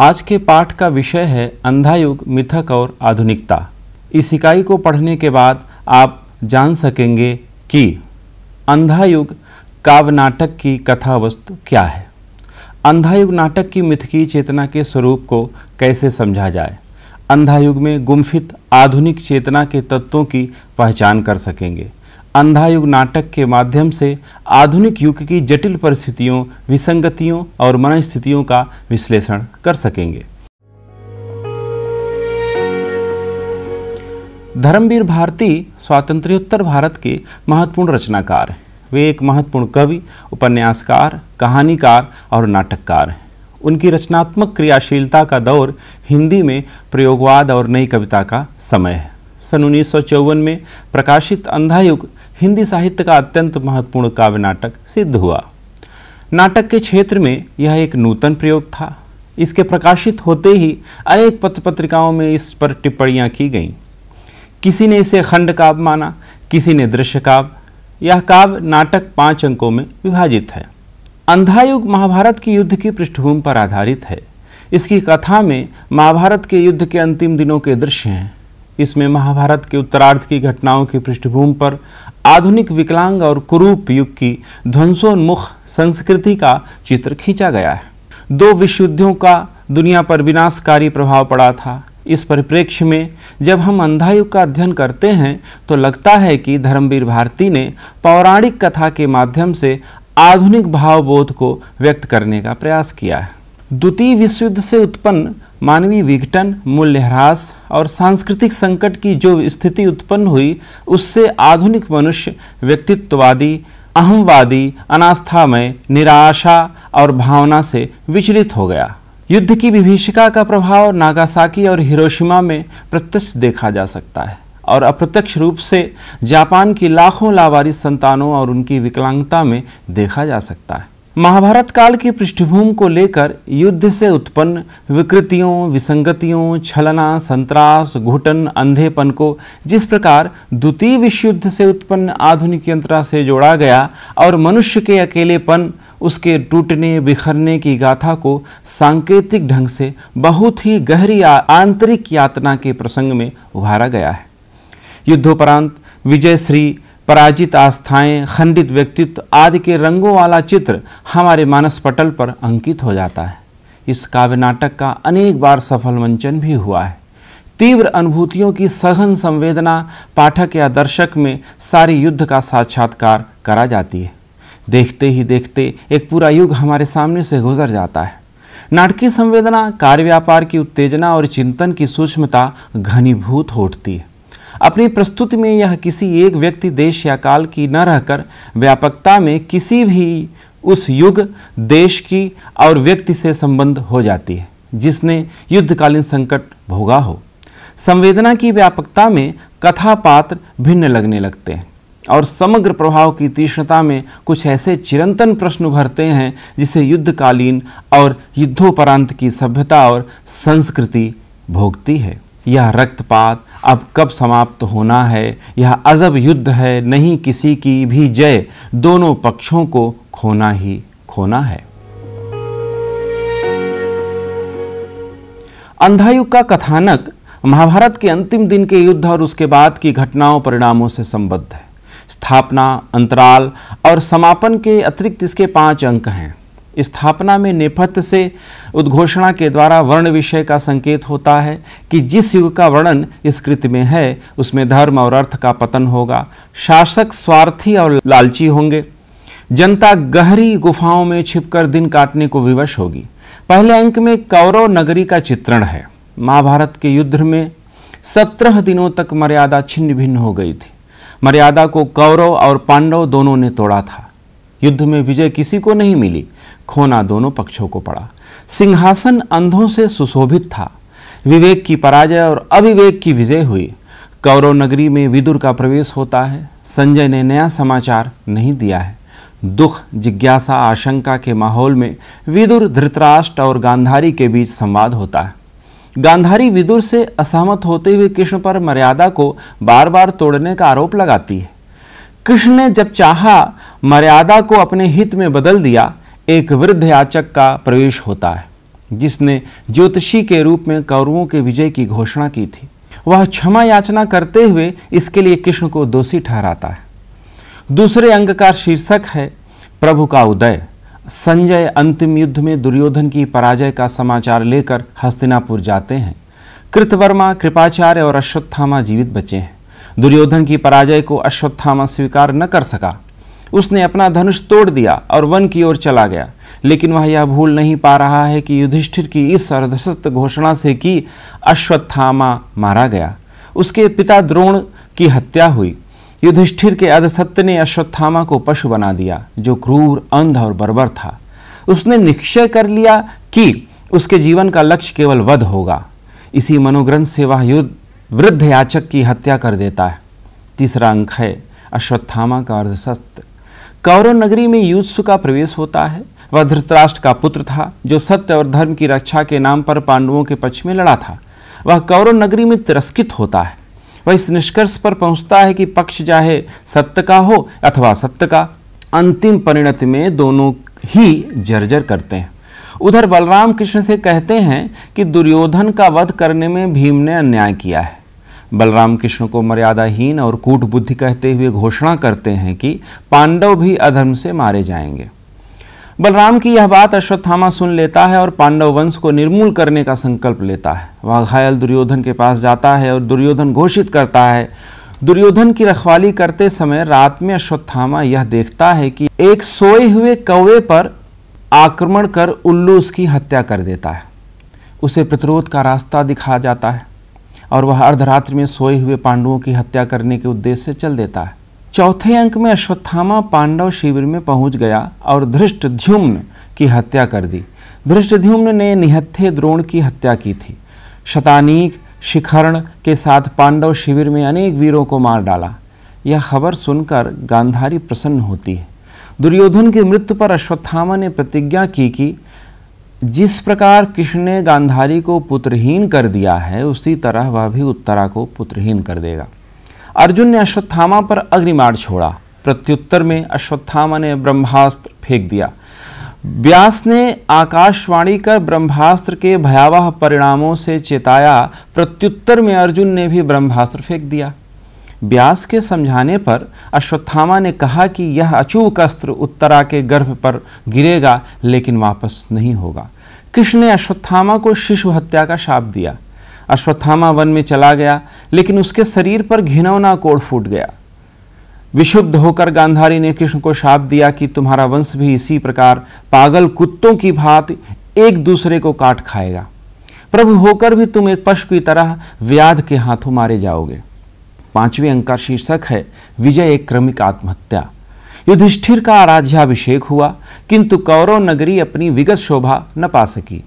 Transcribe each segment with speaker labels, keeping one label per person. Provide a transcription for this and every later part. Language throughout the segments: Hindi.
Speaker 1: आज के पाठ का विषय है अंधायुग मिथक और आधुनिकता इस इकाई को पढ़ने के बाद आप जान सकेंगे कि अंधायुग काव्य नाटक की कथा वस्तु क्या है अंधायुग नाटक की मिथकीय चेतना के स्वरूप को कैसे समझा जाए अंधायुग में गुम्फित आधुनिक चेतना के तत्वों की पहचान कर सकेंगे अंधायुग नाटक के माध्यम से आधुनिक युग की जटिल परिस्थितियों विसंगतियों और मनस्थितियों का विश्लेषण कर सकेंगे धर्मवीर भारती स्वातंत्र्योत्तर भारत के महत्वपूर्ण रचनाकार हैं वे एक महत्वपूर्ण कवि उपन्यासकार कहानीकार और नाटककार हैं उनकी रचनात्मक क्रियाशीलता का दौर हिंदी में प्रयोगवाद और नई कविता का समय है सन उन्नीस में प्रकाशित अंधायुग हिंदी साहित्य का अत्यंत महत्वपूर्ण काव्य नाटक सिद्ध हुआ नाटक के क्षेत्र में यह एक नूतन प्रयोग था इसके प्रकाशित होते ही अनेक पत्र पत्रिकाओं में इस पर टिप्पणियाँ की गईं किसी ने इसे खंड काव्य माना किसी ने दृश्य काव्य यह काव्य नाटक पाँच अंकों में विभाजित है अंधायुग महाभारत के युद्ध की पृष्ठभूमि पर आधारित है इसकी कथा में महाभारत के युद्ध के अंतिम दिनों के दृश्य हैं इसमें महाभारत के उत्तरार्ध की घटनाओं की पृष्ठभूमि पर आधुनिक विकलांग और कुरूप युग की ध्वंसोन्मुख संस्कृति का चित्र खींचा गया है दो विश्वयुद्धों का दुनिया पर विनाशकारी प्रभाव पड़ा था इस परिप्रेक्ष्य में जब हम अंधायुग का अध्ययन करते हैं तो लगता है कि धर्मवीर भारती ने पौराणिक कथा के माध्यम से आधुनिक भावबोध को व्यक्त करने का प्रयास किया है द्वितीय विश्वयुद्ध से उत्पन्न मानवीय विघटन मूल्यह्रास और सांस्कृतिक संकट की जो स्थिति उत्पन्न हुई उससे आधुनिक मनुष्य व्यक्तित्ववादी अहमवादी अनास्थामय निराशा और भावना से विचलित हो गया युद्ध की विभीषिका का प्रभाव नागासाकी और हिरोशिमा में प्रत्यक्ष देखा जा सकता है और अप्रत्यक्ष रूप से जापान की लाखों लावारिस संतानों और उनकी विकलांगता में देखा जा सकता है महाभारत काल की पृष्ठभूमि को लेकर युद्ध से उत्पन्न विकृतियों विसंगतियों छलना संतरास घुटन अंधेपन को जिस प्रकार द्वितीय विश्व युद्ध से उत्पन्न आधुनिक यंत्रा से जोड़ा गया और मनुष्य के अकेलेपन उसके टूटने बिखरने की गाथा को सांकेतिक ढंग से बहुत ही गहरी आंतरिक यातना के प्रसंग में उभारा गया है युद्धोपरांत विजयश्री पराजित आस्थाएं, खंडित व्यक्तित्व आदि के रंगों वाला चित्र हमारे मानस पटल पर अंकित हो जाता है इस काव्य नाटक का अनेक बार सफल मंचन भी हुआ है तीव्र अनुभूतियों की सघन संवेदना पाठक या दर्शक में सारी युद्ध का साक्षात्कार करा जाती है देखते ही देखते एक पूरा युग हमारे सामने से गुजर जाता है नाटकीय संवेदना कार्य व्यापार की उत्तेजना और चिंतन की सूक्ष्मता घनीभूत होती है अपनी प्रस्तुति में यह किसी एक व्यक्ति देश या काल की न रहकर व्यापकता में किसी भी उस युग देश की और व्यक्ति से संबंध हो जाती है जिसने युद्धकालीन संकट भोगा हो संवेदना की व्यापकता में कथा पात्र भिन्न लगने लगते हैं और समग्र प्रभाव की तीक्ष्णता में कुछ ऐसे चिरंतन प्रश्न उभरते हैं जिसे युद्धकालीन और युद्धोपरांत की सभ्यता और संस्कृति भोगती है यह रक्तपात अब कब समाप्त होना है यह अजब युद्ध है नहीं किसी की भी जय दोनों पक्षों को खोना ही खोना है अंधायुग का कथानक महाभारत के अंतिम दिन के युद्ध और उसके बाद की घटनाओं परिणामों से संबद्ध है स्थापना अंतराल और समापन के अतिरिक्त इसके पांच अंक हैं स्थापना में नेपथ्य से उद्घोषणा के द्वारा वर्ण विषय का संकेत होता है कि जिस युग का वर्णन इस कृति में है उसमें धर्म और अर्थ का पतन होगा शासक स्वार्थी और लालची होंगे जनता गहरी गुफाओं में छिपकर दिन काटने को विवश होगी पहले अंक में कौरव नगरी का चित्रण है महाभारत के युद्ध में सत्रह दिनों तक मर्यादा छिन्न भिन्न हो गई थी मर्यादा को कौरव और पांडव दोनों ने तोड़ा था युद्ध में विजय किसी को नहीं मिली खोना दोनों पक्षों को पड़ा सिंहासन अंधों से सुशोभित था विवेक की पराजय और अविवेक की विजय हुई कौरव नगरी में विदुर का प्रवेश होता है संजय ने नया समाचार नहीं दिया है दुख जिज्ञासा आशंका के माहौल में विदुर धृतराष्ट्र और गांधारी के बीच संवाद होता है गांधारी विदुर से असहमत होते हुए कृष्ण पर मर्यादा को बार बार तोड़ने का आरोप लगाती है कृष्ण ने जब चाहा मर्यादा को अपने हित में बदल दिया एक वृद्ध याचक का प्रवेश होता है जिसने ज्योतिषी के रूप में कौरवों के विजय की घोषणा की थी वह क्षमा याचना करते हुए इसके लिए कृष्ण को दोषी ठहराता है दूसरे अंग का शीर्षक है प्रभु का उदय संजय अंतिम युद्ध में दुर्योधन की पराजय का समाचार लेकर हस्तिनापुर जाते हैं कृतवर्मा कृपाचार्य और अश्वत्थामा जीवित बचे हैं दुर्योधन की पराजय को अश्वत्थामा स्वीकार न कर सका उसने अपना धनुष तोड़ दिया और वन की ओर चला गया लेकिन वह यह भूल नहीं पा रहा है कि युधिष्ठिर की इस अर्धशस्त घोषणा से कि अश्वत्थामा मारा गया उसके पिता द्रोण की हत्या हुई युधिष्ठिर के अधसत्य ने अश्वत्थामा को पशु बना दिया जो क्रूर अंध और बर्बर था उसने निश्चय कर लिया कि उसके जीवन का लक्ष्य केवल वध होगा इसी मनोग्रंथ से वह युद्ध वृद्ध याचक की हत्या कर देता है तीसरा अंक है अश्वत्थामा का अर्धसत्य कौरव नगरी में युद्ध का प्रवेश होता है वह धृतराष्ट्र का पुत्र था जो सत्य और धर्म की रक्षा के नाम पर पांडवों के पक्ष में लड़ा था वह कौरव नगरी में तिरस्कृत होता है वह इस निष्कर्ष पर पहुंचता है कि पक्ष चाहे सत्य का हो अथवा सत्य का अंतिम परिणति में दोनों ही जर्जर करते हैं उधर बलराम कृष्ण से कहते हैं कि दुर्योधन का वध करने में भीम ने अन्याय किया है बलराम कृष्ण को मर्यादाहीन और कूट बुद्धि कहते हुए घोषणा करते हैं कि पांडव भी अधर्म से मारे जाएंगे बलराम की यह बात अश्वत्थामा सुन लेता है और पांडव वंश को निर्मूल करने का संकल्प लेता है वह घायल दुर्योधन के पास जाता है और दुर्योधन घोषित करता है दुर्योधन की रखवाली करते समय रात में अश्वत्थामा यह देखता है कि एक सोए हुए कौवे पर आक्रमण कर उल्लू उसकी हत्या कर देता है उसे प्रतिरोध का रास्ता दिखा जाता है और वह अर्धरात्रि में सोए हुए पांडवों की हत्या करने के उद्देश्य से चल देता है चौथे अंक में अश्वत्थामा पांडव शिविर में पहुंच गया और धृष्ट ध्युम्न की हत्या कर दी धृष्ट ध्युम्न ने निहत्थे द्रोण की हत्या की थी शतानीक शिखरण के साथ पांडव शिविर में अनेक वीरों को मार डाला यह खबर सुनकर गांधारी प्रसन्न होती है दुर्योधन की मृत्यु पर अश्वत्थामा ने प्रतिज्ञा की कि जिस प्रकार कृष्ण ने गांधारी को पुत्रहीन कर दिया है उसी तरह वह भी उत्तरा को पुत्रहीन कर देगा अर्जुन ने अश्वत्थामा पर अग्निमार छोड़ा प्रत्युत्तर में अश्वत्थामा ने ब्रह्मास्त्र फेंक दिया व्यास ने आकाशवाणी कर ब्रह्मास्त्र के भयावह परिणामों से चेताया प्रत्युत्तर में अर्जुन ने भी ब्रह्मास्त्र फेंक दिया व्यास के समझाने पर अश्वत्थामा ने कहा कि यह अचूक अस्त्र उत्तरा के गर्भ पर गिरेगा लेकिन वापस नहीं होगा कृष्ण ने अश्वत्थामा को शिशु हत्या का शाप दिया अश्वत्थामा वन में चला गया लेकिन उसके शरीर पर घिनौना कोड़ फूट गया विशुद्ध होकर गांधारी ने कृष्ण को शाप दिया कि तुम्हारा वंश भी इसी प्रकार पागल कुत्तों की भात एक दूसरे को काट खाएगा प्रभु होकर भी तुम एक पशु की तरह व्याध के हाथों मारे जाओगे पांचवें अंक का शीर्षक है विजय एक क्रमिक आत्महत्या युधिष्ठिर का आराध्याभिषेक हुआ किंतु कौरव नगरी अपनी विगत शोभा न पा सकी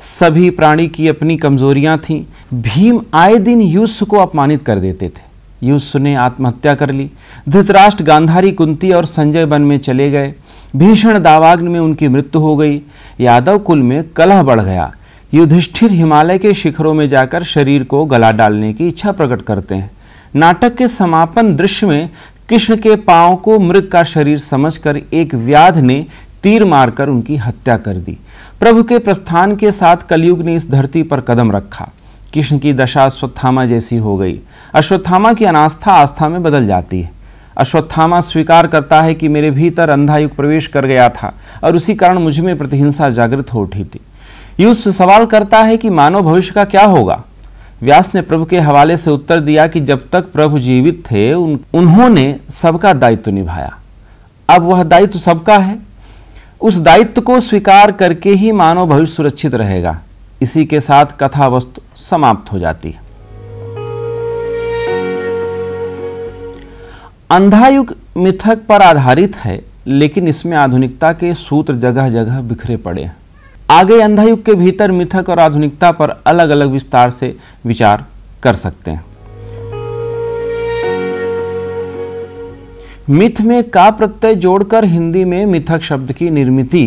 Speaker 1: सभी प्राणी की अपनी कमजोरियां थीं भीम आए दिन युस को अपमानित कर देते थे युस ने आत्महत्या कर ली धृतराष्ट्र गांधारी कुंती और संजय वन में चले गए भीषण दावाग्न में उनकी मृत्यु हो गई यादव कुल में कलह बढ़ गया युधिष्ठिर हिमालय के शिखरों में जाकर शरीर को गला डालने की इच्छा प्रकट करते हैं नाटक के समापन दृश्य में कृष्ण के पाँव को मृग का शरीर समझकर एक व्याध ने तीर मारकर उनकी हत्या कर दी प्रभु के प्रस्थान के साथ कलयुग ने इस धरती पर कदम रखा कृष्ण की दशा अश्वत्थामा जैसी हो गई अश्वत्थामा की अनास्था आस्था में बदल जाती है अश्वत्थामा स्वीकार करता है कि मेरे भीतर अंधायुग प्रवेश कर गया था और उसी कारण मुझ में प्रतिहिंसा जागृत हो उठी थी युष सवाल करता है कि मानव भविष्य का क्या होगा व्यास ने प्रभु के हवाले से उत्तर दिया कि जब तक प्रभु जीवित थे उन, उन्होंने सबका दायित्व निभाया अब वह दायित्व सबका है उस दायित्व को स्वीकार करके ही मानव भविष्य सुरक्षित रहेगा इसी के साथ कथा वस्तु समाप्त हो जाती है अंधायुग मिथक पर आधारित है लेकिन इसमें आधुनिकता के सूत्र जगह जगह बिखरे पड़े हैं आगे अंधायुग के भीतर मिथक और आधुनिकता पर अलग अलग विस्तार से विचार कर सकते हैं मिथ में का प्रत्यय जोड़कर हिंदी में मिथक शब्द की निर्मिति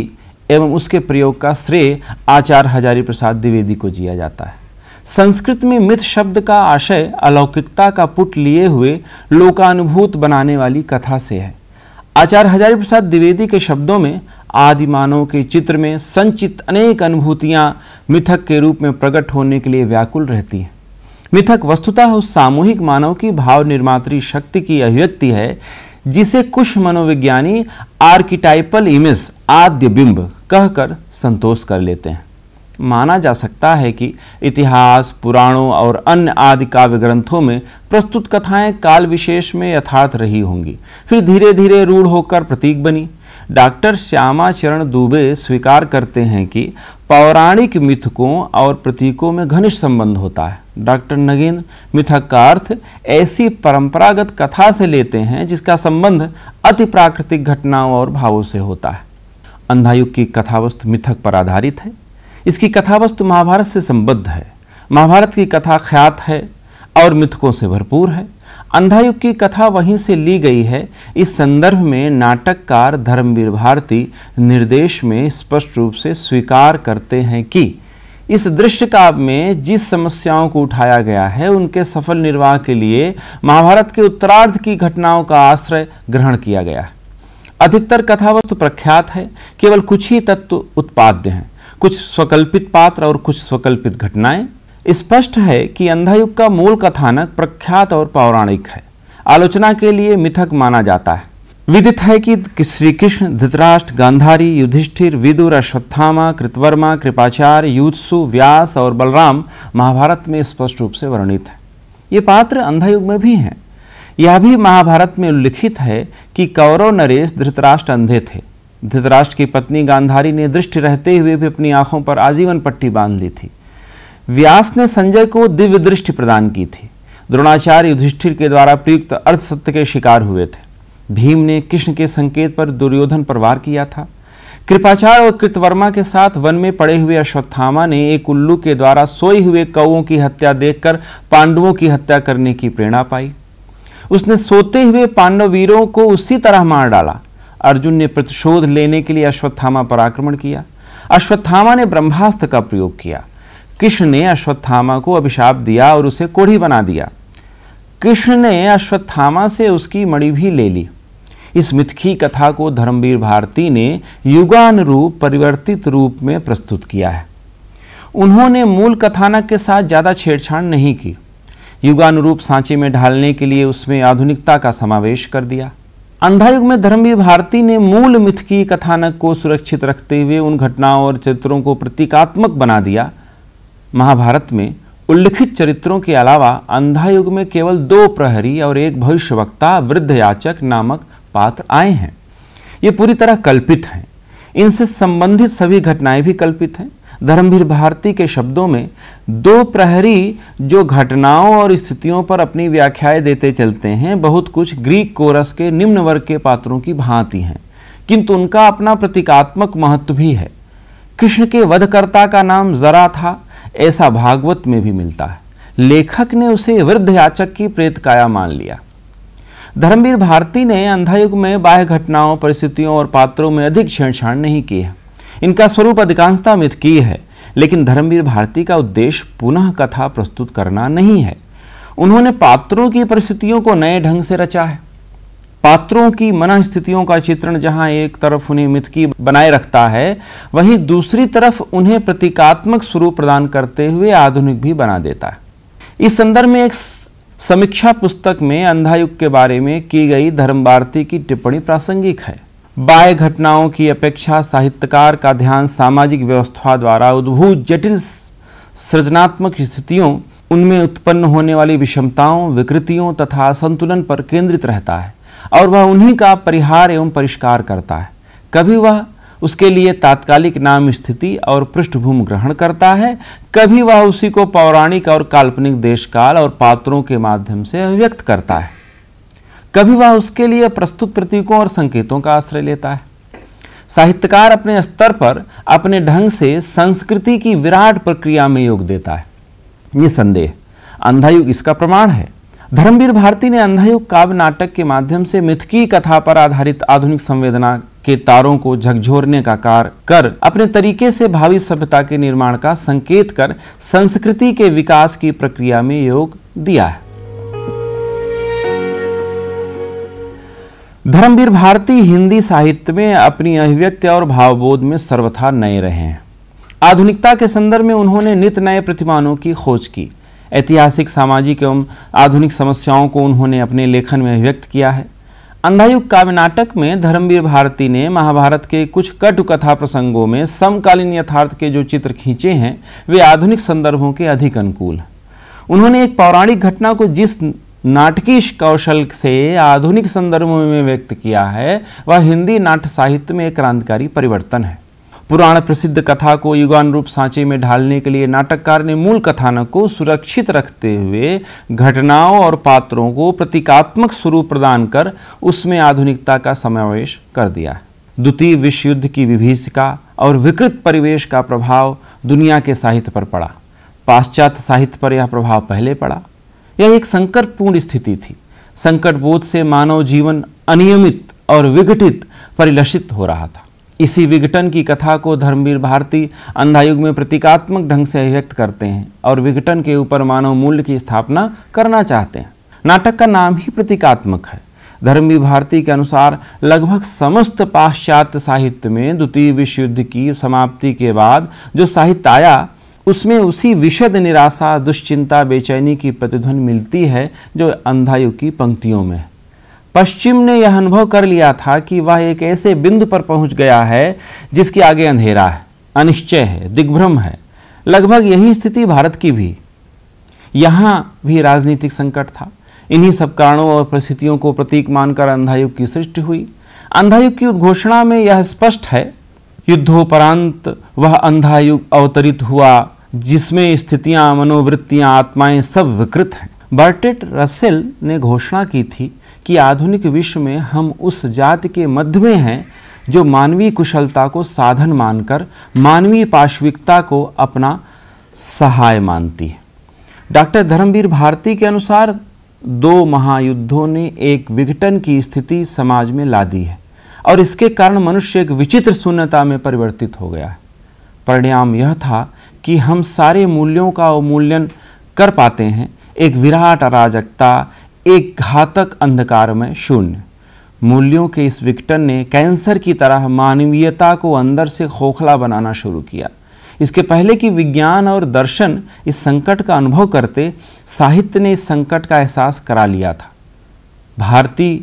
Speaker 1: एवं उसके प्रयोग का श्रेय आचार्य हजारी प्रसाद द्विवेदी को दिया जाता है संस्कृत में मिथ शब्द का आशय अलौकिकता का पुट लिए हुए लोकानुभूत बनाने वाली कथा से है आचार्य हजारी प्रसाद द्विवेदी के शब्दों में आदि मानव के चित्र में संचित अनेक अनुभूतियाँ मिथक के रूप में प्रकट होने के लिए व्याकुल रहती हैं मिथक वस्तुतः उस सामूहिक मानव की भाव निर्मात्री शक्ति की अभिव्यक्ति है जिसे कुछ मनोविज्ञानी आर्किटाइपल इमेज आद्य बिंब कहकर संतोष कर लेते हैं माना जा सकता है कि इतिहास पुराणों और अन्य आदि काव्य ग्रंथों में प्रस्तुत कथाएं काल विशेष में यथार्थ रही होंगी फिर धीरे धीरे रूढ़ होकर प्रतीक बनी डॉक्टर श्यामाचरण दुबे स्वीकार करते हैं कि पौराणिक मिथकों और प्रतीकों में घनिष्ठ संबंध होता है डॉक्टर नगेंद्र मिथक का अर्थ ऐसी परंपरागत कथा से लेते हैं जिसका संबंध अति प्राकृतिक घटनाओं और भावों से होता है अंधायुग की कथावस्तु मिथक पर आधारित है इसकी कथावस्तु महाभारत से संबद्ध है महाभारत की कथा ख्यात है और मिथकों से भरपूर है अंधायुग की कथा वहीं से ली गई है इस संदर्भ में नाटककार धर्मवीर भारती निर्देश में स्पष्ट रूप से स्वीकार करते हैं कि इस दृश्य काव्य में जिस समस्याओं को उठाया गया है उनके सफल निर्वाह के लिए महाभारत के उत्तरार्ध की घटनाओं का आश्रय ग्रहण किया गया है अधिकतर कथावस्तु प्रख्यात है केवल कुछ ही तत्व उत्पाद्य हैं कुछ स्वकल्पित पात्र और कुछ स्वकल्पित घटनाएं स्पष्ट है कि अंधायुग का मूल कथानक प्रख्यात और पौराणिक है आलोचना के लिए मिथक माना जाता है विदित है कि श्री कृष्ण धृतराष्ट्र गांधारी युधिष्ठिर विदुर अश्वत्थामा कृतवर्मा कृपाचार्य युत्सु व्यास और बलराम महाभारत में स्पष्ट रूप से वर्णित है ये पात्र अंधायुग में भी हैं यह भी महाभारत में उल्लिखित है कि कौरव नरेश धृतराष्ट्र अंधे थे धृतराष्ट्र की पत्नी गांधारी ने दृष्टि रहते हुए भी अपनी आंखों पर आजीवन पट्टी बांध ली थी व्यास ने संजय को दिव्य दृष्टि प्रदान की थी द्रोणाचार्य युधिष्ठिर के द्वारा प्रयुक्त अर्धसत्य सत्य के शिकार हुए थे भीम ने कृष्ण के संकेत पर दुर्योधन पर वार किया था कृपाचार्य और कृतवर्मा के साथ वन में पड़े हुए अश्वत्थामा ने एक उल्लू के द्वारा सोए हुए कौओं की हत्या देखकर पांडवों की हत्या करने की प्रेरणा पाई उसने सोते हुए पांडव वीरों को उसी तरह मार डाला अर्जुन ने प्रतिशोध लेने के लिए अश्वत्थामा पर आक्रमण किया अश्वत्थामा ने ब्रह्मास्त्र का प्रयोग किया कृष्ण ने अश्वत्थामा को अभिशाप दिया और उसे कोढ़ी बना दिया कृष्ण ने अश्वत्थामा से उसकी मणि भी ले ली इस मिथकी कथा को धर्मवीर भारती ने युगानुरूप परिवर्तित रूप में प्रस्तुत किया है उन्होंने मूल कथानक के साथ ज़्यादा छेड़छाड़ नहीं की युगानुरूप सांचे में ढालने के लिए उसमें आधुनिकता का समावेश कर दिया अंधायुग में धर्मवीर भारती ने मूल मिथकी कथानक को सुरक्षित रखते हुए उन घटनाओं और चरित्रों को प्रतीकात्मक बना दिया महाभारत में उल्लिखित चरित्रों के अलावा अंधा युग में केवल दो प्रहरी और एक भविष्यवक्ता वृद्धयाचक नामक पात्र आए हैं ये पूरी तरह कल्पित हैं इनसे संबंधित सभी घटनाएं भी कल्पित हैं धर्मवीर भारती के शब्दों में दो प्रहरी जो घटनाओं और स्थितियों पर अपनी व्याख्याएं देते चलते हैं बहुत कुछ ग्रीक कोरस के निम्न वर्ग के पात्रों की भांति हैं किंतु उनका अपना प्रतीकात्मक महत्व भी है कृष्ण के वधकर्ता का नाम जरा था ऐसा भागवत में भी मिलता है लेखक ने उसे वृद्ध याचक की प्रेत काया मान लिया धर्मवीर भारती ने अंधायुग में बाह्य घटनाओं परिस्थितियों और पात्रों में अधिक छेड़छाड़ नहीं की है इनका स्वरूप अधिकांशता मित की है लेकिन धर्मवीर भारती का उद्देश्य पुनः कथा प्रस्तुत करना नहीं है उन्होंने पात्रों की परिस्थितियों को नए ढंग से रचा है पात्रों की मना स्थितियों का चित्रण जहां एक तरफ उन्हें मिथकी बनाए रखता है वहीं दूसरी तरफ उन्हें प्रतीकात्मक स्वरूप प्रदान करते हुए आधुनिक भी बना देता है इस संदर्भ में एक समीक्षा पुस्तक में अंधायुग के बारे में की गई धर्म भारती की टिप्पणी प्रासंगिक है बाह्य घटनाओं की अपेक्षा साहित्यकार का ध्यान सामाजिक व्यवस्था द्वारा उद्भूत जटिल सृजनात्मक स्थितियों उनमें उत्पन्न होने वाली विषमताओं विकृतियों तथा संतुलन पर केंद्रित रहता है और वह उन्हीं का परिहार एवं परिष्कार करता है कभी वह उसके लिए तात्कालिक नाम स्थिति और पृष्ठभूमि ग्रहण करता है कभी वह उसी को पौराणिक और काल्पनिक देशकाल और पात्रों के माध्यम से व्यक्त करता है कभी वह उसके लिए प्रस्तुत प्रतीकों और संकेतों का आश्रय लेता है साहित्यकार अपने स्तर पर अपने ढंग से संस्कृति की विराट प्रक्रिया में योग देता है ये संदेह अंधायुग इसका प्रमाण है धर्मवीर भारती ने अंधायुग काव्य नाटक के माध्यम से मिथकी कथा पर आधारित आधुनिक संवेदना के तारों को झकझोरने का कार्य कर अपने तरीके से भावी सभ्यता के निर्माण का संकेत कर संस्कृति के विकास की प्रक्रिया में योग दिया है धर्मवीर भारती हिंदी साहित्य में अपनी अभिव्यक्ति और भावबोध में सर्वथा नए रहे हैं आधुनिकता के संदर्भ में उन्होंने नित नए प्रतिमानों की खोज की ऐतिहासिक सामाजिक एवं आधुनिक समस्याओं को उन्होंने अपने लेखन में व्यक्त किया है अंधायुग काव्य नाटक में धर्मवीर भारती ने महाभारत के कुछ कटु कथा प्रसंगों में समकालीन यथार्थ के जो चित्र खींचे हैं वे आधुनिक संदर्भों के अधिक अनुकूल उन्होंने एक पौराणिक घटना को जिस नाटकीय कौशल से आधुनिक संदर्भों में व्यक्त किया है वह हिंदी नाट्य साहित्य में एक क्रांतिकारी परिवर्तन है पुराण प्रसिद्ध कथा को युगानुरूप सांचे में ढालने के लिए नाटककार ने मूल कथानक को सुरक्षित रखते हुए घटनाओं और पात्रों को प्रतीकात्मक स्वरूप प्रदान कर उसमें आधुनिकता का समावेश कर दिया द्वितीय विश्व युद्ध की विभीषिका और विकृत परिवेश का प्रभाव दुनिया के साहित्य पर पड़ा पाश्चात्य साहित्य पर यह प्रभाव पहले पड़ा यह एक संकटपूर्ण स्थिति थी संकट बोध से मानव जीवन अनियमित और विघटित परिलक्षित हो रहा था इसी विघटन की कथा को धर्मवीर भारती अंधायुग में प्रतीकात्मक ढंग से व्यक्त करते हैं और विघटन के ऊपर मानव मूल्य की स्थापना करना चाहते हैं नाटक का नाम ही प्रतीकात्मक है धर्मवीर भारती के अनुसार लगभग समस्त पाश्चात्य साहित्य में द्वितीय विश्व युद्ध की समाप्ति के बाद जो साहित्य आया उसमें उसी विशद निराशा दुश्चिंता बेचैनी की प्रतिध्वनि मिलती है जो अंधायुग की पंक्तियों में है पश्चिम ने यह अनुभव कर लिया था कि वह एक ऐसे बिंदु पर पहुंच गया है जिसके आगे अंधेरा है अनिश्चय है दिग्भ्रम है लगभग यही स्थिति भारत की भी यहाँ भी राजनीतिक संकट था इन्हीं सब कारणों और परिस्थितियों को प्रतीक मानकर अंधायुग की सृष्टि हुई अंधायुग की उद्घोषणा में यह स्पष्ट है युद्धोपरांत वह अंधायुग अवतरित हुआ जिसमें स्थितियां मनोवृत्तियां आत्माएं सब विकृत हैं बर्टेट रसेल ने घोषणा की थी कि आधुनिक विश्व में हम उस जाति के मध्य में हैं जो मानवीय कुशलता को साधन मानकर मानवीय पाश्विकता को अपना सहाय मानती है डॉक्टर धर्मवीर भारती के अनुसार दो महायुद्धों ने एक विघटन की स्थिति समाज में ला दी है और इसके कारण मनुष्य एक विचित्र शून्यता में परिवर्तित हो गया है परिणाम यह था कि हम सारे मूल्यों का अवमूल्यन कर पाते हैं एक विराट अराजकता एक घातक अंधकार में शून्य मूल्यों के इस विकटन ने कैंसर की तरह मानवीयता को अंदर से खोखला बनाना शुरू किया इसके पहले कि विज्ञान और दर्शन इस संकट का अनुभव करते साहित्य ने इस संकट का एहसास करा लिया था भारती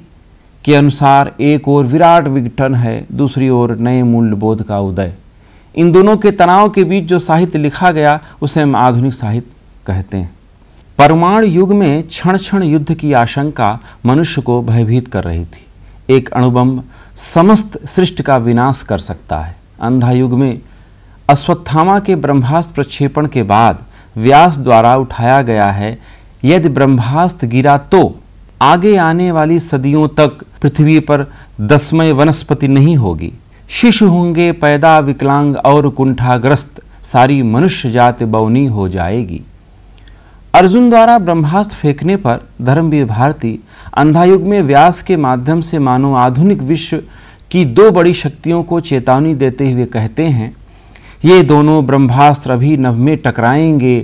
Speaker 1: के अनुसार एक ओर विराट विघटन है दूसरी ओर नए मूल्यबोध का उदय इन दोनों के तनाव के बीच जो साहित्य लिखा गया उसे हम आधुनिक साहित्य कहते हैं परमाणु युग में क्षण क्षण युद्ध की आशंका मनुष्य को भयभीत कर रही थी एक अणुबम समस्त सृष्टि का विनाश कर सकता है अंधा युग में अश्वत्थामा के ब्रह्मास्त्र प्रक्षेपण के बाद व्यास द्वारा उठाया गया है यदि ब्रह्मास्त्र गिरा तो आगे आने वाली सदियों तक पृथ्वी पर दसमय वनस्पति नहीं होगी शिशु होंगे पैदा विकलांग और कुंठाग्रस्त सारी मनुष्य जाति बौनी हो जाएगी अर्जुन द्वारा ब्रह्मास्त्र फेंकने पर धर्मवीर भारती अंधायुग में व्यास के माध्यम से मानो आधुनिक विश्व की दो बड़ी शक्तियों को चेतावनी देते हुए कहते हैं ये दोनों ब्रह्मास्त्र अभी नभ में टकराएंगे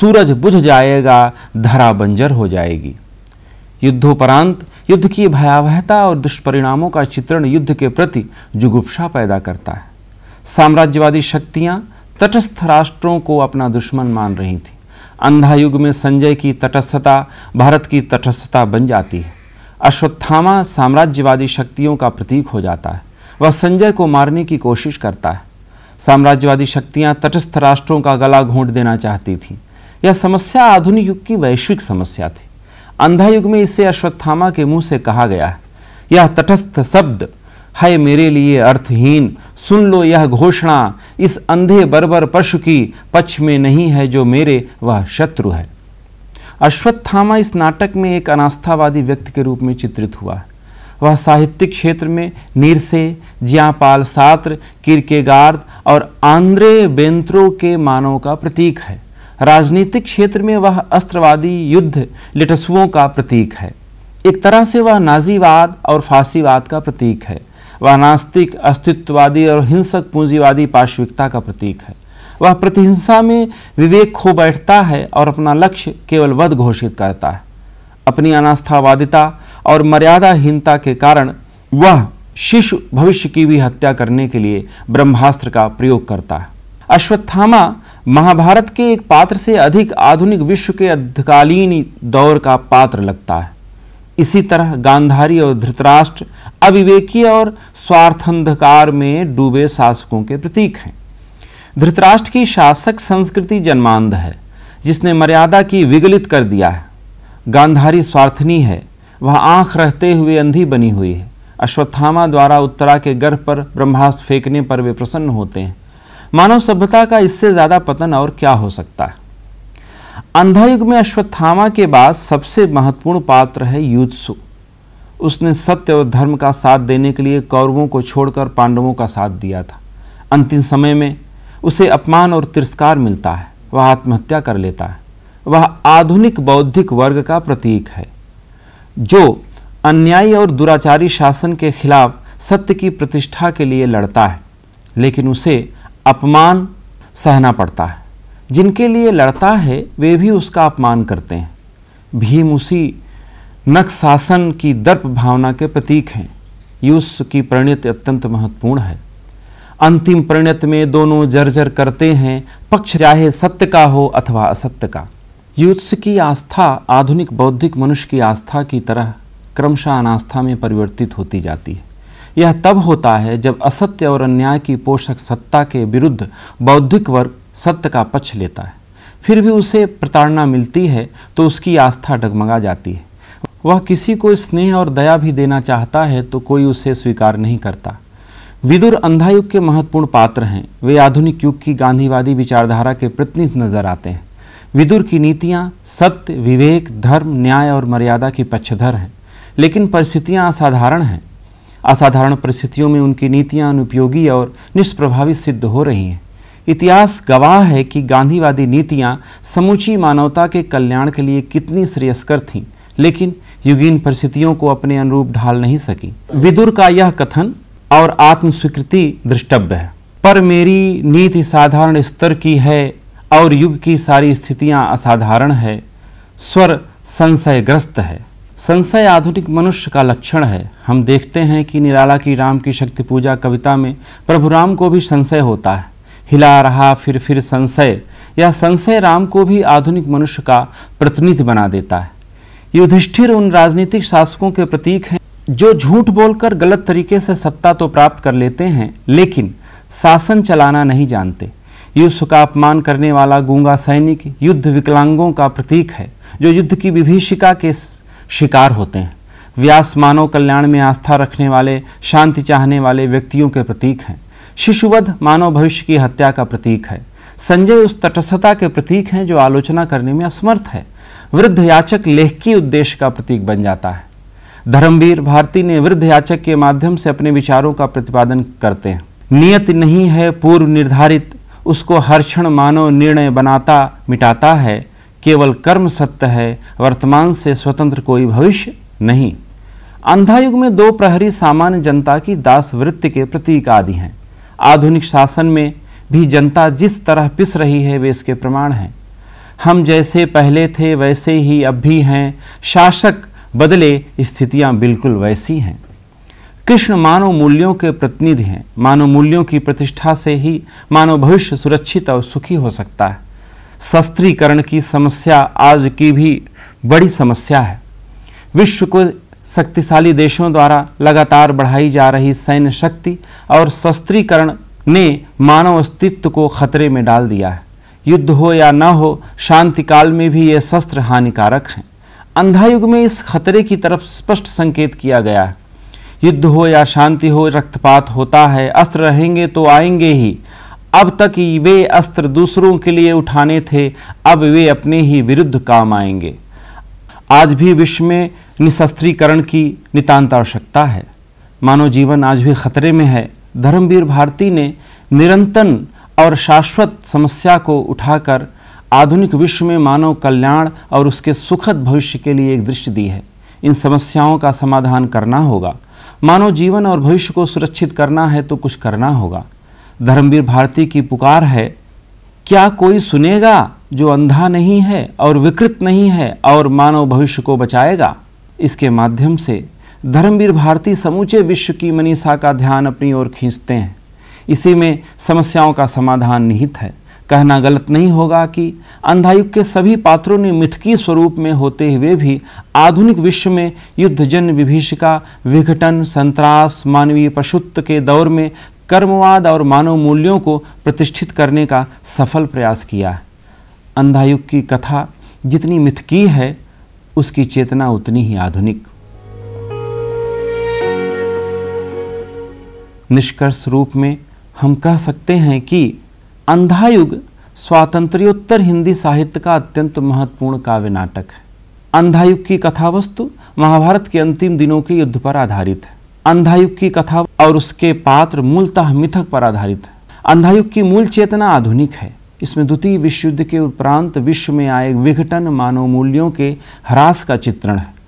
Speaker 1: सूरज बुझ जाएगा धरा बंजर हो जाएगी युद्धोपरांत युद्ध की भयावहता और दुष्परिणामों का चित्रण युद्ध के प्रति जुगुप्सा पैदा करता है साम्राज्यवादी शक्तियां तटस्थ राष्ट्रों को अपना दुश्मन मान रही थीं अंधा युग में संजय की तटस्थता भारत की तटस्थता बन जाती है अश्वत्थामा साम्राज्यवादी शक्तियों का प्रतीक हो जाता है वह संजय को मारने की कोशिश करता है साम्राज्यवादी शक्तियां तटस्थ राष्ट्रों का गला घोंट देना चाहती थीं यह समस्या आधुनिक युग की वैश्विक समस्या थी अंधा युग में इसे अश्वत्थामा के मुंह से कहा गया है यह तटस्थ शब्द है मेरे लिए अर्थहीन सुन लो यह घोषणा इस अंधे बर्बर पशु की पक्ष में नहीं है जो मेरे वह शत्रु है अश्वत्थामा इस नाटक में एक अनास्थावादी व्यक्ति के रूप में चित्रित हुआ है वह साहित्यिक क्षेत्र में नीरसे ज्यापाल सात्र किरकेगार्द और आंद्रे बेंत्रो के मानव का प्रतीक है राजनीतिक क्षेत्र में वह अस्त्रवादी युद्ध लिटसुओं का प्रतीक है एक तरह से वह नाजीवाद और फांसीवाद का प्रतीक है वह नास्तिक अस्तित्ववादी और हिंसक पूंजीवादी पार्श्विकता का प्रतीक है वह प्रतिहिंसा में विवेक खो बैठता है और अपना लक्ष्य केवल वध घोषित करता है अपनी अनास्थावादिता और मर्यादाहीनता के कारण वह शिशु भविष्य की भी हत्या करने के लिए ब्रह्मास्त्र का प्रयोग करता है अश्वत्थामा महाभारत के एक पात्र से अधिक आधुनिक विश्व के अधिकालीन दौर का पात्र लगता है इसी तरह गांधारी और धृतराष्ट्र अविवेकी और स्वार्थंधकार में डूबे शासकों के प्रतीक हैं धृतराष्ट्र की शासक संस्कृति जन्मांध है जिसने मर्यादा की विगलित कर दिया है गांधारी स्वार्थनी है वह आंख रहते हुए अंधी बनी हुई है अश्वत्थामा द्वारा उत्तरा के गर्भ पर ब्रह्मास्त्र फेंकने पर वे प्रसन्न होते हैं मानव सभ्यता का इससे ज़्यादा पतन और क्या हो सकता है अंधायुग में अश्वत्थामा के बाद सबसे महत्वपूर्ण पात्र है युत्सु उसने सत्य और धर्म का साथ देने के लिए कौरवों को छोड़कर पांडवों का साथ दिया था अंतिम समय में उसे अपमान और तिरस्कार मिलता है वह आत्महत्या कर लेता है वह आधुनिक बौद्धिक वर्ग का प्रतीक है जो अन्यायी और दुराचारी शासन के खिलाफ सत्य की प्रतिष्ठा के लिए लड़ता है लेकिन उसे अपमान सहना पड़ता है जिनके लिए लड़ता है वे भी उसका अपमान करते हैं भीम उसी नक शासन की दर्प भावना के प्रतीक हैं युष की परिणति अत्यंत महत्वपूर्ण है अंतिम परिणत में दोनों जर्जर करते हैं पक्ष चाहे सत्य का हो अथवा असत्य का युत्स की आस्था आधुनिक बौद्धिक मनुष्य की आस्था की तरह क्रमशः अनास्था में परिवर्तित होती जाती है यह तब होता है जब असत्य और अन्याय की पोषक सत्ता के विरुद्ध बौद्धिक वर्ग सत्य का पक्ष लेता है फिर भी उसे प्रताड़ना मिलती है तो उसकी आस्था डगमगा जाती है वह किसी को स्नेह और दया भी देना चाहता है तो कोई उसे स्वीकार नहीं करता विदुर अंधायुग के महत्वपूर्ण पात्र हैं वे आधुनिक युग की गांधीवादी विचारधारा के प्रतिनिधि नजर आते हैं विदुर की नीतियाँ सत्य विवेक धर्म न्याय और मर्यादा की पक्षधर हैं लेकिन परिस्थितियाँ असाधारण हैं असाधारण परिस्थितियों में उनकी नीतियाँ अनुपयोगी और निष्प्रभावी सिद्ध हो रही हैं इतिहास गवाह है कि गांधीवादी नीतियां समूची मानवता के कल्याण के लिए कितनी श्रेयस्कर थीं लेकिन युगीन परिस्थितियों को अपने अनुरूप ढाल नहीं सकी विदुर का यह कथन और आत्मस्वीकृति दृष्टव्य है पर मेरी नीति साधारण स्तर की है और युग की सारी स्थितियां असाधारण है स्वर संशयग्रस्त है संशय आधुनिक मनुष्य का लक्षण है हम देखते हैं कि निराला की राम की शक्ति पूजा कविता में प्रभु राम को भी संशय होता है हिला रहा फिर फिर संशय यह संशय राम को भी आधुनिक मनुष्य का प्रतिनिधि बना देता है युधिष्ठिर उन राजनीतिक शासकों के प्रतीक हैं जो झूठ बोलकर गलत तरीके से सत्ता तो प्राप्त कर लेते हैं लेकिन शासन चलाना नहीं जानते युद्ध का अपमान करने वाला गूंगा सैनिक युद्ध विकलांगों का प्रतीक है जो युद्ध की विभीषिका के शिकार होते हैं व्यास मानव कल्याण में आस्था रखने वाले शांति चाहने वाले व्यक्तियों के प्रतीक हैं शिशुवध मानव भविष्य की हत्या का प्रतीक है संजय उस तटस्थता के प्रतीक हैं जो आलोचना करने में असमर्थ है वृद्ध याचक की उद्देश्य का प्रतीक बन जाता है धर्मवीर भारती ने वृद्ध याचक के माध्यम से अपने विचारों का प्रतिपादन करते हैं नियत नहीं है पूर्व निर्धारित उसको हर क्षण मानव निर्णय बनाता मिटाता है केवल कर्म सत्य है वर्तमान से स्वतंत्र कोई भविष्य नहीं अंधायुग में दो प्रहरी सामान्य जनता की दास वृत्ति के प्रतीक आदि हैं आधुनिक शासन में भी जनता जिस तरह पिस रही है वे इसके प्रमाण हैं हम जैसे पहले थे वैसे ही अब भी हैं शासक बदले स्थितियां बिल्कुल वैसी हैं कृष्ण मानव मूल्यों के प्रतिनिधि हैं मानव मूल्यों की प्रतिष्ठा से ही मानव भविष्य सुरक्षित और सुखी हो सकता है शस्त्रीकरण की समस्या आज की भी बड़ी समस्या है विश्व को शक्तिशाली देशों द्वारा लगातार बढ़ाई जा रही सैन्य शक्ति और शस्त्रीकरण ने मानव अस्तित्व को खतरे में डाल दिया है युद्ध हो या न हो शांति काल में भी ये शस्त्र हानिकारक हैं अंधायुग में इस खतरे की तरफ स्पष्ट संकेत किया गया है युद्ध हो या शांति हो रक्तपात होता है अस्त्र रहेंगे तो आएंगे ही अब तक वे अस्त्र दूसरों के लिए उठाने थे अब वे अपने ही विरुद्ध काम आएंगे आज भी विश्व में निशस्त्रीकरण की नितान्त आवश्यकता है मानव जीवन आज भी खतरे में है धर्मवीर भारती ने निरंतर और शाश्वत समस्या को उठाकर आधुनिक विश्व में मानव कल्याण और उसके सुखद भविष्य के लिए एक दृष्टि दी है इन समस्याओं का समाधान करना होगा मानव जीवन और भविष्य को सुरक्षित करना है तो कुछ करना होगा धर्मवीर भारती की पुकार है क्या कोई सुनेगा जो अंधा नहीं है और विकृत नहीं है और मानव भविष्य को बचाएगा इसके माध्यम से धर्मवीर भारती समूचे विश्व की मनीषा का ध्यान अपनी ओर खींचते हैं इसी में समस्याओं का समाधान निहित है कहना गलत नहीं होगा कि अंधायुग के सभी पात्रों ने मिथकी स्वरूप में होते हुए भी आधुनिक विश्व में युद्ध जन विभीषिका विघटन संतरास मानवीय पशुत्व के दौर में कर्मवाद और मानव मूल्यों को प्रतिष्ठित करने का सफल प्रयास किया है अंधायुग की कथा जितनी मिथकी है उसकी चेतना उतनी ही आधुनिक निष्कर्ष रूप में हम कह सकते हैं कि अंधायुग स्वातंत्र्योत्तर हिंदी साहित्य का अत्यंत महत्वपूर्ण काव्य नाटक है अंधायुग की कथावस्तु महाभारत के अंतिम दिनों के युद्ध पर आधारित है अंधायुग की कथा और उसके पात्र मूलतः मिथक पर आधारित है अंधायुग की मूल चेतना आधुनिक है इसमें द्वितीय विश्व युद्ध के उपरांत विश्व में आए विघटन मानव मूल्यों के ह्रास का चित्रण है